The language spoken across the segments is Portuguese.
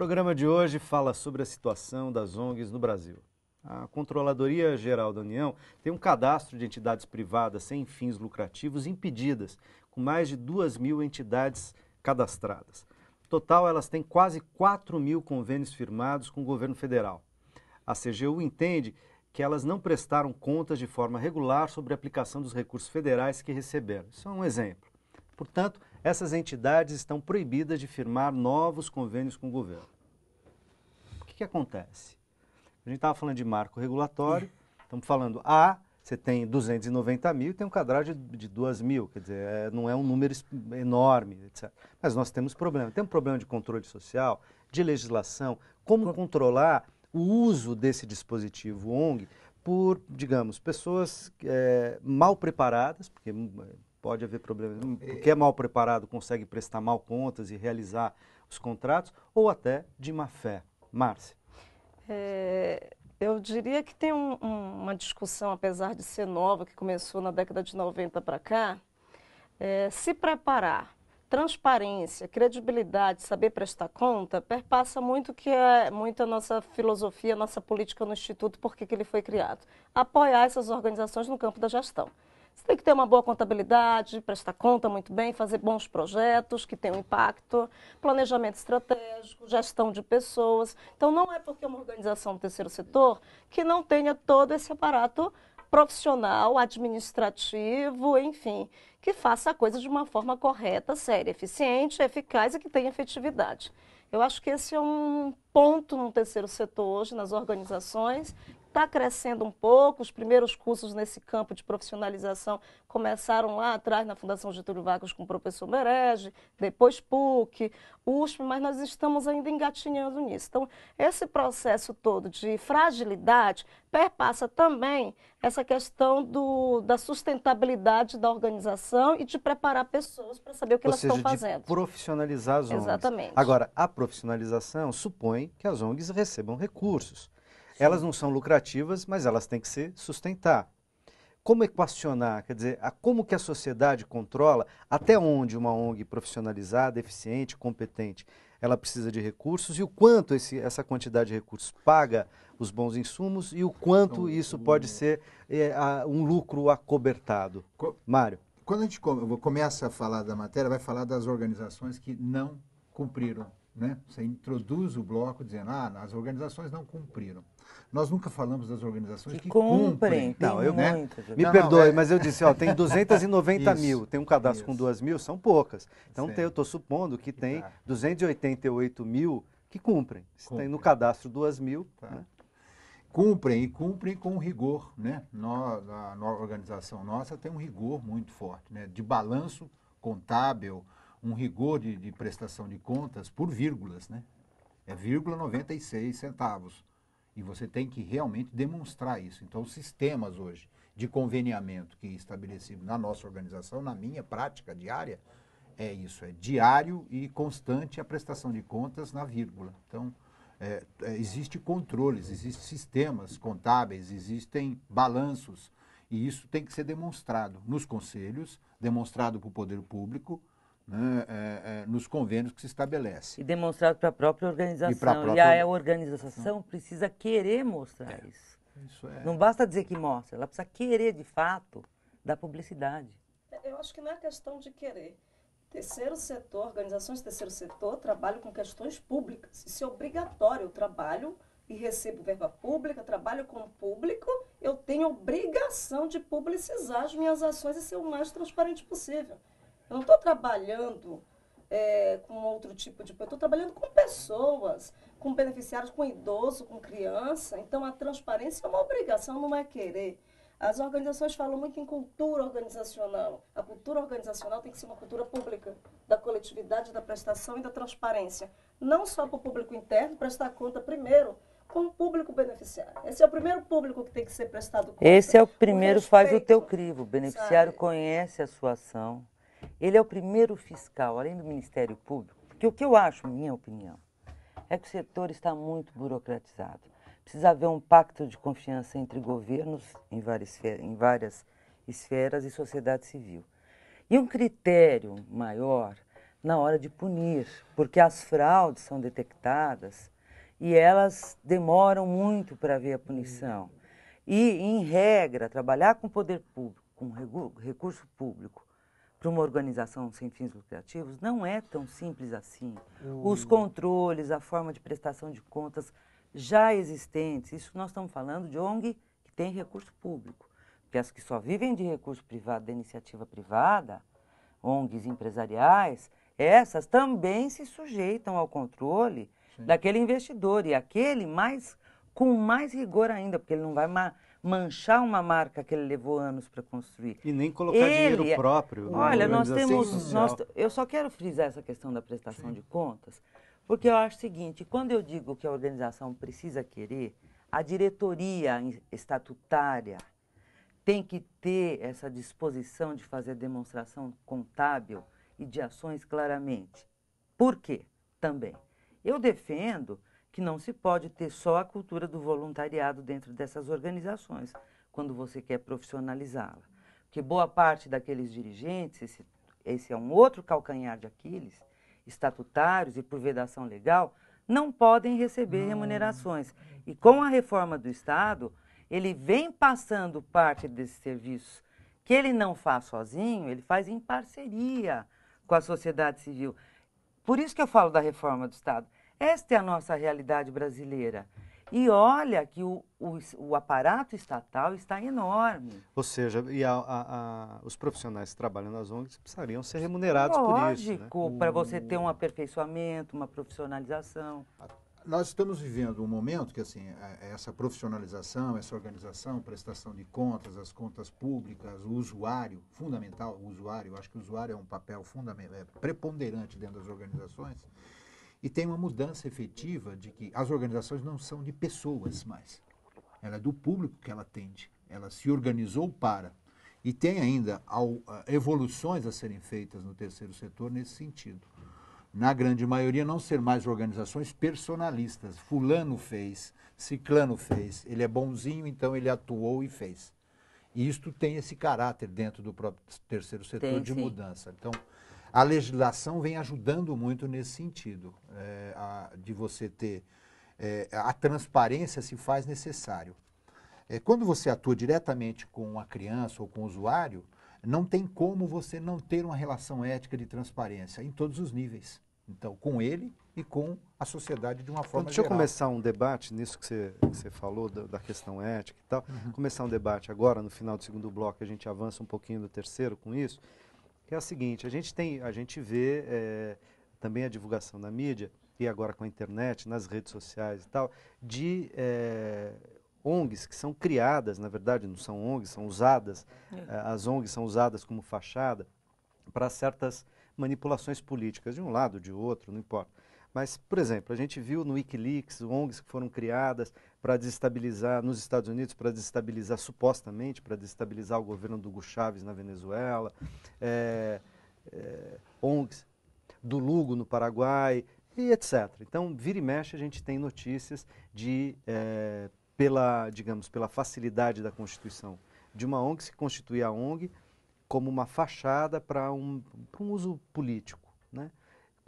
O programa de hoje fala sobre a situação das ONGs no Brasil. A Controladoria Geral da União tem um cadastro de entidades privadas sem fins lucrativos impedidas, com mais de 2 mil entidades cadastradas. No total, elas têm quase 4 mil convênios firmados com o governo federal. A CGU entende que elas não prestaram contas de forma regular sobre a aplicação dos recursos federais que receberam. Isso é um exemplo. Portanto, essas entidades estão proibidas de firmar novos convênios com o governo. O que, que acontece? A gente estava falando de marco regulatório, estamos falando A, ah, você tem 290 mil e tem um quadrado de, de 2 mil, quer dizer, é, não é um número enorme, etc. Mas nós temos problema. Temos problema de controle social, de legislação, como Com... controlar o uso desse dispositivo ONG por, digamos, pessoas é, mal preparadas, porque hum, pode haver problemas, é. porque é mal preparado, consegue prestar mal contas e realizar os contratos, ou até de má fé. Márcia. É, eu diria que tem um, um, uma discussão, apesar de ser nova, que começou na década de 90 para cá, é, se preparar. Transparência, credibilidade, saber prestar conta, perpassa muito que é muito a nossa filosofia, a nossa política no Instituto, porque que ele foi criado. Apoiar essas organizações no campo da gestão. Você tem que ter uma boa contabilidade, prestar conta muito bem, fazer bons projetos que tenham impacto, planejamento estratégico, gestão de pessoas. Então, não é porque é uma organização do terceiro setor que não tenha todo esse aparato profissional, administrativo, enfim, que faça a coisa de uma forma correta, séria, eficiente, eficaz e que tenha efetividade. Eu acho que esse é um ponto no terceiro setor hoje, nas organizações, está crescendo um pouco, os primeiros cursos nesse campo de profissionalização começaram lá atrás na Fundação Getúlio Vargas com o professor Merege, depois PUC, USP, mas nós estamos ainda engatinhando nisso. Então, esse processo todo de fragilidade perpassa também essa questão do, da sustentabilidade da organização e de preparar pessoas para saber o que Ou elas seja, estão fazendo. De profissionalizar as ONGs. Exatamente. Agora, a profissionalização supõe que as ONGs recebam recursos. Elas não são lucrativas, mas elas têm que se sustentar. Como equacionar, quer dizer, a, como que a sociedade controla até onde uma ONG profissionalizada, eficiente, competente, ela precisa de recursos e o quanto esse, essa quantidade de recursos paga os bons insumos e o quanto então, isso pode ser é, a, um lucro acobertado. Mário. Quando a gente come, começa a falar da matéria, vai falar das organizações que não cumpriram. Né? Você introduz o bloco dizendo, ah, as organizações não cumpriram. Nós nunca falamos das organizações que, que cumprem. cumprem não, eu, né? Me não, perdoe, é... mas eu disse, ó, tem 290 isso, mil, tem um cadastro isso. com 2 mil, são poucas. Então tem, eu estou supondo que tem tá. 288 mil que cumprem. cumprem. Tem no cadastro 2 mil. Tá. Né? Cumprem e cumprem com rigor. Né? Nós, a, a organização nossa tem um rigor muito forte, né? de balanço contábil, um rigor de, de prestação de contas por vírgulas. Né? É vírgula 96 centavos. E você tem que realmente demonstrar isso. Então, os sistemas hoje de conveniamento que estabelecido na nossa organização, na minha prática diária, é isso, é diário e constante a prestação de contas na vírgula. Então, é, é existe controles, existem sistemas contábeis, existem balanços, e isso tem que ser demonstrado nos conselhos, demonstrado para o poder público, né, é, é, nos convênios que se estabelece. E demonstrado para a própria organização. E, própria... e a organização precisa querer mostrar é, isso. isso é. Não basta dizer que mostra, ela precisa querer de fato da publicidade. Eu acho que não é questão de querer. Terceiro setor, organizações de terceiro setor trabalham com questões públicas. Isso é obrigatório. Eu trabalho e recebo verba pública, trabalho com o público, eu tenho obrigação de publicizar as minhas ações e ser o mais transparente possível. Eu não estou trabalhando é, com outro tipo de eu estou trabalhando com pessoas, com beneficiários, com idoso, com criança. Então a transparência é uma obrigação, não é querer. As organizações falam muito em cultura organizacional. A cultura organizacional tem que ser uma cultura pública, da coletividade, da prestação e da transparência. Não só para o público interno, prestar conta primeiro com o público beneficiário. Esse é o primeiro público que tem que ser prestado conta. Esse é o primeiro, o respeito, faz o teu crivo. O beneficiário sabe? conhece a sua ação. Ele é o primeiro fiscal, além do Ministério Público, porque o que eu acho, minha opinião, é que o setor está muito burocratizado. Precisa haver um pacto de confiança entre governos em várias, em várias esferas e sociedade civil. E um critério maior na hora de punir, porque as fraudes são detectadas e elas demoram muito para ver a punição. E, em regra, trabalhar com poder público, com recurso público, para uma organização sem fins lucrativos não é tão simples assim. Os controles, a forma de prestação de contas já existentes, isso nós estamos falando de ONG que tem recurso público. Porque as que só vivem de recurso privado, da iniciativa privada, ONGs empresariais, essas também se sujeitam ao controle Sim. daquele investidor e aquele mais com mais rigor ainda, porque ele não vai manchar uma marca que ele levou anos para construir. E nem colocar ele, dinheiro é próprio. Né? Olha, nós temos. Nós, eu só quero frisar essa questão da prestação Sim. de contas, porque eu acho o seguinte: quando eu digo que a organização precisa querer, a diretoria estatutária tem que ter essa disposição de fazer demonstração contábil e de ações claramente. Por quê? Também. Eu defendo que não se pode ter só a cultura do voluntariado dentro dessas organizações, quando você quer profissionalizá-la. Porque boa parte daqueles dirigentes, esse, esse é um outro calcanhar de Aquiles, estatutários e por vedação legal, não podem receber remunerações. E com a reforma do Estado, ele vem passando parte desses serviços que ele não faz sozinho, ele faz em parceria com a sociedade civil. Por isso que eu falo da reforma do Estado. Esta é a nossa realidade brasileira. E olha que o, o, o aparato estatal está enorme. Ou seja, e a, a, a, os profissionais que trabalham nas ONGs precisariam ser remunerados Lógico, por isso. Né? Lógico, né? para você ter um aperfeiçoamento, uma profissionalização. Nós estamos vivendo um momento que, assim, é, é essa profissionalização, essa organização, prestação de contas, as contas públicas, o usuário, fundamental, o usuário, eu acho que o usuário é um papel fundamental, é preponderante dentro das organizações e tem uma mudança efetiva de que as organizações não são de pessoas mais. Ela é do público que ela atende. Ela se organizou para. E tem ainda ao, a, evoluções a serem feitas no terceiro setor nesse sentido. Na grande maioria, não ser mais organizações personalistas. Fulano fez, Ciclano fez, ele é bonzinho, então ele atuou e fez. E isto tem esse caráter dentro do próprio terceiro setor tem, de sim. mudança. Então, a legislação vem ajudando muito nesse sentido, é, a, de você ter é, a transparência se faz necessário. É, quando você atua diretamente com a criança ou com o usuário, não tem como você não ter uma relação ética de transparência em todos os níveis. Então, com ele e com a sociedade de uma forma então, deixa geral. eu começar um debate nisso que você, que você falou, da, da, questão ética e tal. Uhum. Começar um debate agora, no final do segundo bloco, a gente avança um pouquinho no terceiro com isso que é a seguinte, a gente, tem, a gente vê é, também a divulgação na mídia, e agora com a internet, nas redes sociais e tal, de é, ONGs que são criadas, na verdade não são ONGs, são usadas, é. é as ONGs são usadas como fachada para certas manipulações políticas, de um lado, de outro, não importa. Mas, por exemplo, a gente viu no Wikileaks ONGs que foram criadas para desestabilizar nos Estados Unidos, para desestabilizar supostamente, para desestabilizar o governo do Hugo Chávez na Venezuela, é, eh, é, eh, ONGs do Lugo no Paraguai e etc. Então, vira e mexe a gente tem notícias de é, pela, digamos, pela facilidade da constituição de uma ONG se constituir a ONG como uma fachada para um, um uso político.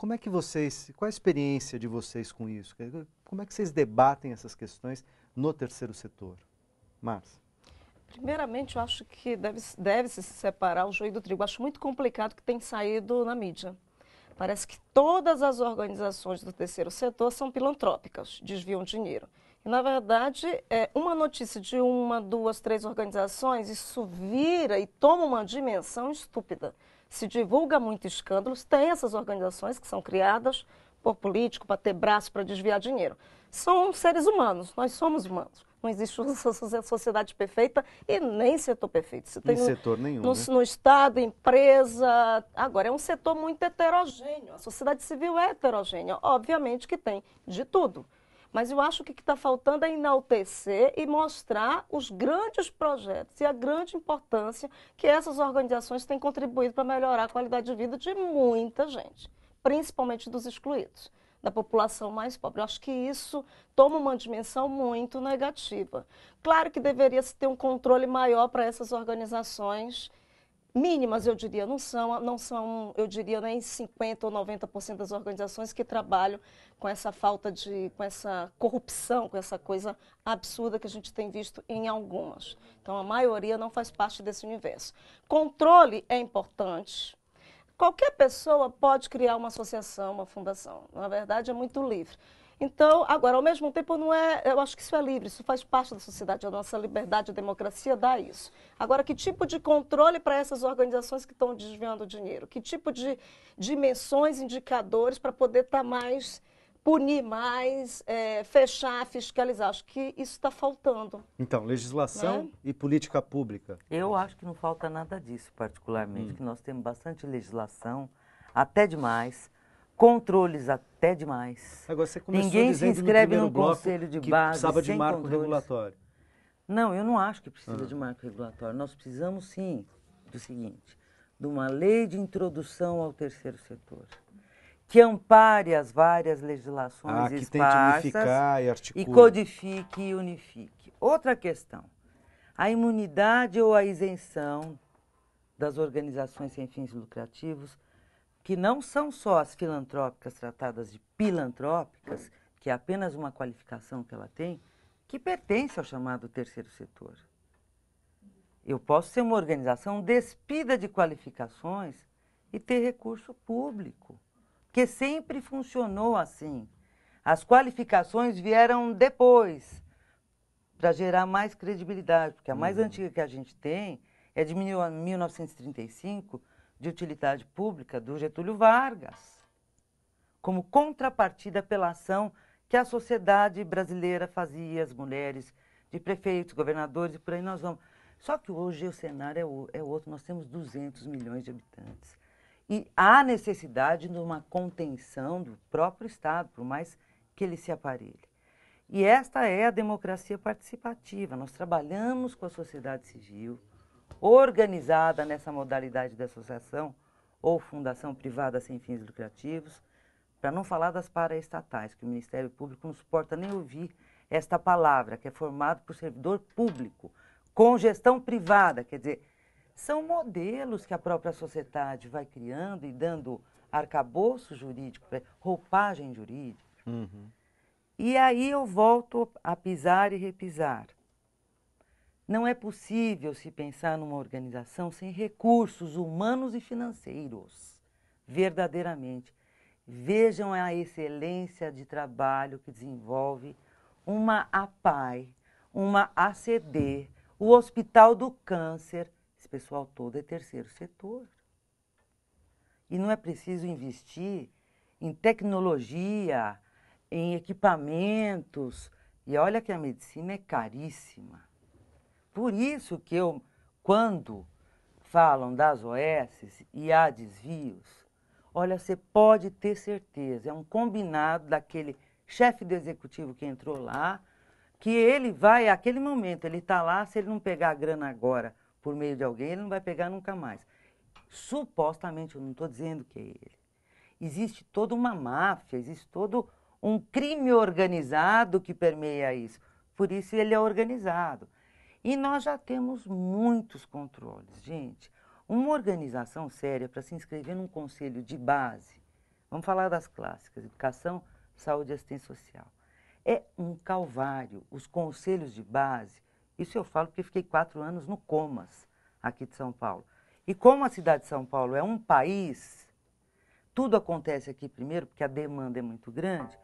Como é que vocês, qual a experiência de vocês com isso? Como é que vocês debatem essas questões no terceiro setor? Márcia. Primeiramente, eu acho que deve-se deve -se separar o joio do trigo. Acho muito complicado que tem saído na mídia. Parece que todas as organizações do terceiro setor são filantrópicas, desviam dinheiro. E, na verdade, é, uma notícia de uma, duas, três organizações, isso vira e toma uma dimensão estúpida se divulga muito escândalos, tem essas organizações que são criadas por político para ter braço para desviar dinheiro. São seres humanos, nós somos humanos. Não existe uma sociedade perfeita e nem setor perfeito. Você tem setor nenhum. No, né? no, Estado, empresa. Agora, é um setor muito heterogêneo. A sociedade civil é heterogênea. Obviamente que tem de tudo. Mas eu acho que o que está faltando é enaltecer e mostrar os grandes projetos e a grande importância que essas organizações têm contribuído para melhorar a qualidade de vida de muita gente, principalmente dos excluídos, da população mais pobre. Eu acho que isso toma uma dimensão muito negativa. Claro que deveria se ter um controle maior para essas organizações mínimas, eu diria, não são, não são, eu diria, nem 50 ou 90% das organizações que trabalham com essa falta de, com essa corrupção, com essa coisa absurda que a gente tem visto em algumas. Então, a maioria não faz parte desse universo. Controle é importante. Qualquer pessoa pode criar uma associação, uma fundação. Na verdade, é muito livre. Então, agora, ao mesmo tempo, não é, eu acho que isso é livre, isso faz parte da sociedade, a nossa liberdade, a democracia dá isso. Agora, que tipo de controle para essas organizações que estão desviando dinheiro? Que tipo de dimensões, indicadores para poder estar tá mais punir mais, é, fechar, fiscalizar. Acho que isso está faltando. Então, legislação né? e política pública. Eu acho que não falta nada disso, particularmente, hum. que nós temos bastante legislação, até demais controles até demais. Agora, você começou Ninguém se inscreve num conselho de que base. Precisava de marco controles. regulatório. Não, eu não acho que precisa ah. de marco regulatório. Nós precisamos sim do seguinte: de uma lei de introdução ao terceiro setor que ampare as várias legislações ah, esparsas e, e, codifique e unifique. Outra questão, a imunidade ou a isenção das organizações sem fins lucrativos que não são só as filantrópicas tratadas de pilantrópicas, que é apenas uma qualificação que ela tem, que pertence ao chamado terceiro setor. Eu posso ser uma organização despida de qualificações e ter recurso público, que sempre funcionou assim. As qualificações vieram depois, para gerar mais credibilidade, porque a mais uhum. antiga que a gente tem é de 1935, de utilidade pública do Getúlio Vargas, como contrapartida pela ação que a sociedade brasileira fazia, as mulheres, de prefeitos, governadores e por aí nós vamos. Só que hoje o cenário é, é outro, nós temos 200 milhões de habitantes. E há necessidade de uma contenção do próprio Estado, por mais que ele se aparelhe. E esta é a democracia participativa. Nós trabalhamos com a sociedade civil, organizada nessa modalidade de associação ou fundação privada sem fins lucrativos, para não falar das paraestatais, que o Ministério Público não suporta nem ouvir esta palavra, que é formado por servidor público, com gestão privada, quer dizer, são modelos que a própria sociedade vai criando e dando arcabouço jurídico, roupagem jurídica. Uhum. E aí eu volto a pisar e repisar. Não é possível se pensar numa organização sem recursos humanos e financeiros, verdadeiramente. Vejam a excelência de trabalho que desenvolve uma APAI, uma ACD, o Hospital do Câncer. Esse pessoal todo é terceiro setor. E não é preciso investir em tecnologia, em equipamentos. E olha que a medicina é caríssima. Por isso que eu, quando falam das OS e há desvios, olha, você pode ter certeza, é um combinado daquele chefe do executivo que entrou lá, que ele vai, aquele momento, ele está lá, se ele não pegar a grana agora por meio de alguém, ele não vai pegar nunca mais. Supostamente, eu não estou dizendo que é ele. Existe toda uma máfia, existe todo um crime organizado que permeia isso. Por isso ele é organizado. E nós já temos muitos controles. Gente, uma organização séria para se inscrever num conselho de base, vamos falar das clássicas, educação, saúde e assistência social. É um calvário. Os conselhos de base, isso eu falo porque fiquei quatro anos no Comas, aqui de São Paulo. E como a cidade de São Paulo é um país, tudo acontece aqui primeiro, porque a demanda é muito grande,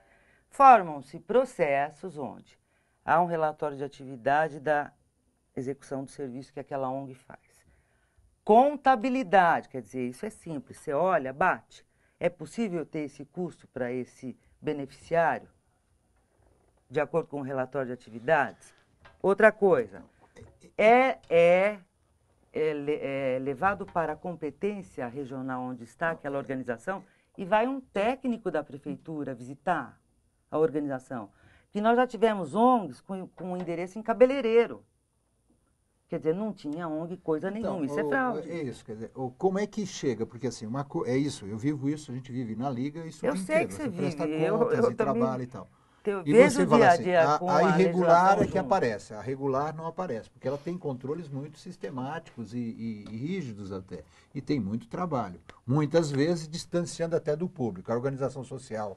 formam-se processos onde há um relatório de atividade da execução do serviço que aquela ONG faz. Contabilidade, quer dizer, isso é simples, você olha, bate. É possível ter esse custo para esse beneficiário, de acordo com o relatório de atividades? Outra coisa, é, é, é, é levado para a competência regional onde está aquela organização e vai um técnico da prefeitura visitar a organização. Que nós já tivemos ONGs com, com endereço em cabeleireiro. Quer dizer, não tinha ONG coisa então, nenhuma, isso é o, é fraude. É isso, quer dizer, o, como é que chega? Porque assim, uma co... é isso, eu vivo isso, a gente vive na liga, isso Eu sei inteiro, que você, você vive, presta contas eu, eu e trabalha e tal. Eu e vejo você fala assim, dia a, a, a irregular é que aparece, a regular não aparece, porque ela tem controles muito sistemáticos e, e, e, rígidos até, e tem muito trabalho, muitas vezes distanciando até do público. A organização social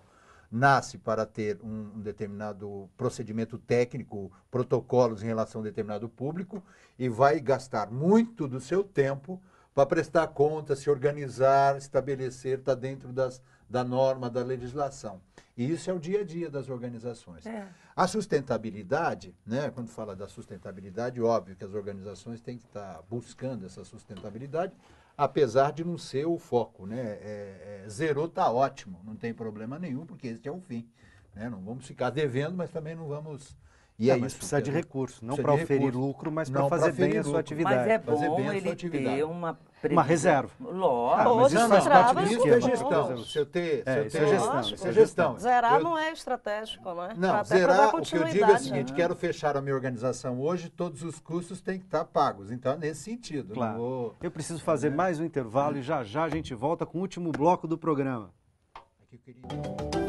nasce para ter um, um determinado procedimento técnico, protocolos em relação a determinado público e vai gastar muito do seu tempo para prestar conta, se organizar, estabelecer, está dentro das, da norma, da legislação. E isso é o dia a dia das organizações. É. A sustentabilidade, né, quando fala da sustentabilidade, óbvio que as organizações têm que estar tá buscando essa sustentabilidade, apesar de não ser o foco. Né? É, é, zerou está ótimo, não tem problema nenhum, porque esse é o fim. Né? Não vamos ficar devendo, mas também não vamos e é, é isso. Precisa de recursos, não para oferir recurso, lucro, mas para fazer bem lucro. a sua atividade. Mas é bom ele ter uma, previsão. uma reserva. Lógico. Ah, mas isso faz é parte Isso é gestão. Se eu ter, é, é gestão. é gestão. Zerar não é estratégico, né? não é? Não, zerar, o que eu digo é o né? seguinte, quero fechar a minha organização hoje, todos os custos têm que estar pagos. Então, é nesse sentido. Claro. Eu preciso fazer né? mais um intervalo e já já a gente volta com o último bloco do programa. Aqui é eu queria...